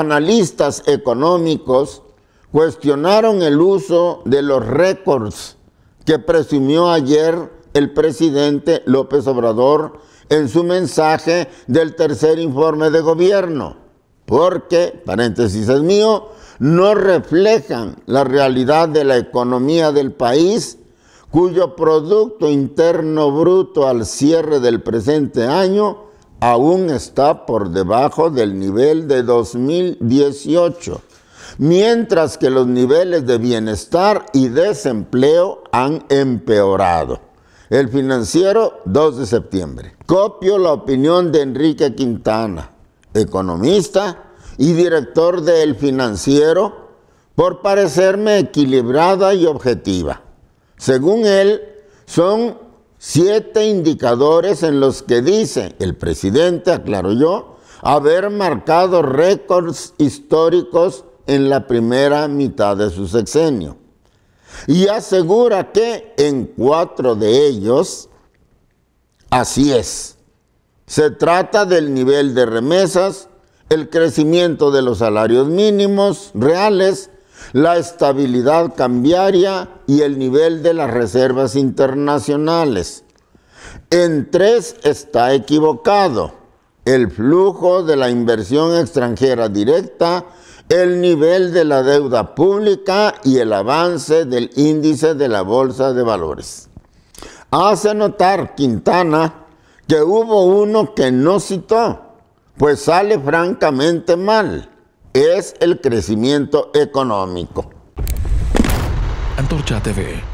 analistas económicos cuestionaron el uso de los récords que presumió ayer el presidente López Obrador en su mensaje del tercer informe de gobierno, porque, paréntesis es mío, no reflejan la realidad de la economía del país, cuyo Producto Interno Bruto al cierre del presente año aún está por debajo del nivel de 2018, mientras que los niveles de bienestar y desempleo han empeorado. El financiero, 2 de septiembre. Copio la opinión de Enrique Quintana, economista y director de El Financiero, por parecerme equilibrada y objetiva. Según él, son siete indicadores en los que dice el presidente, aclaro yo, haber marcado récords históricos en la primera mitad de su sexenio. Y asegura que en cuatro de ellos, así es. Se trata del nivel de remesas, el crecimiento de los salarios mínimos reales, la estabilidad cambiaria y el nivel de las reservas internacionales. En tres está equivocado. El flujo de la inversión extranjera directa, el nivel de la deuda pública y el avance del índice de la bolsa de valores. Hace notar Quintana que hubo uno que no citó, pues sale francamente mal es el crecimiento económico. Antorcha TV.